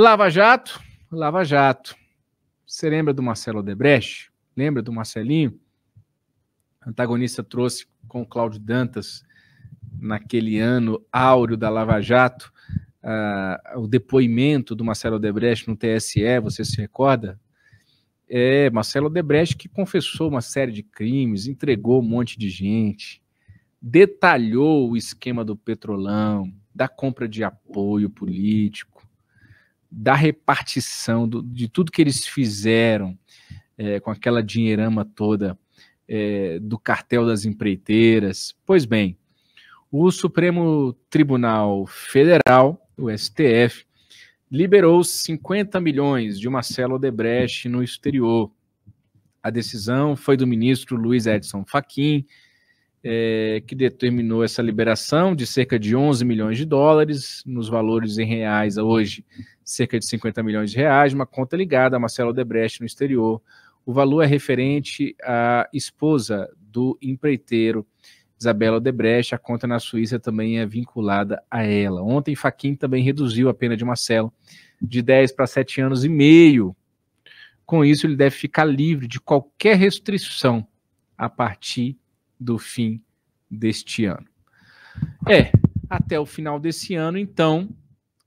Lava Jato, Lava Jato. Você lembra do Marcelo Odebrecht? Lembra do Marcelinho? antagonista trouxe com o Cláudio Dantas, naquele ano áureo da Lava Jato, uh, o depoimento do Marcelo Odebrecht no TSE, você se recorda? É, Marcelo Odebrecht que confessou uma série de crimes, entregou um monte de gente, detalhou o esquema do petrolão, da compra de apoio político, da repartição, do, de tudo que eles fizeram é, com aquela dinheirama toda é, do cartel das empreiteiras. Pois bem, o Supremo Tribunal Federal, o STF, liberou 50 milhões de Marcelo Odebrecht no exterior. A decisão foi do ministro Luiz Edson Fachin, é, que determinou essa liberação de cerca de 11 milhões de dólares, nos valores em reais hoje, cerca de 50 milhões de reais, uma conta ligada a Marcelo Odebrecht no exterior. O valor é referente à esposa do empreiteiro Isabela Odebrecht, a conta na Suíça também é vinculada a ela. Ontem, Faquin também reduziu a pena de Marcelo de 10 para 7 anos e meio. Com isso, ele deve ficar livre de qualquer restrição a partir do fim deste ano. É, até o final desse ano, então,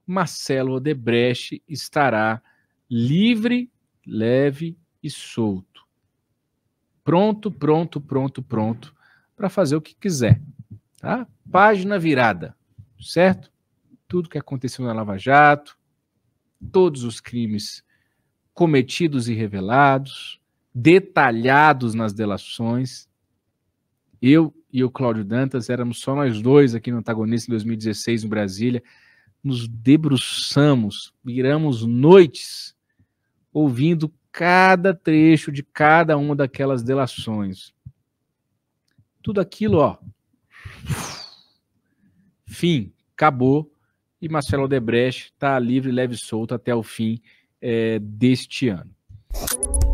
Marcelo Odebrecht estará livre, leve e solto. Pronto, pronto, pronto, pronto para fazer o que quiser, tá? Página virada, certo? Tudo que aconteceu na Lava Jato, todos os crimes cometidos e revelados, detalhados nas delações, eu e o Cláudio Dantas éramos só nós dois aqui no Antagonista em 2016 em Brasília. Nos debruçamos, viramos noites ouvindo cada trecho de cada uma daquelas delações. Tudo aquilo, ó. Fim, acabou. E Marcelo Odebrecht está livre, leve e solto até o fim é, deste ano.